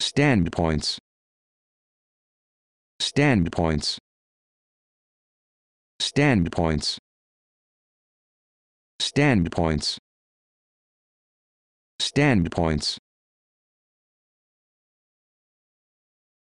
standpoints standpoints standpoints standpoints standpoints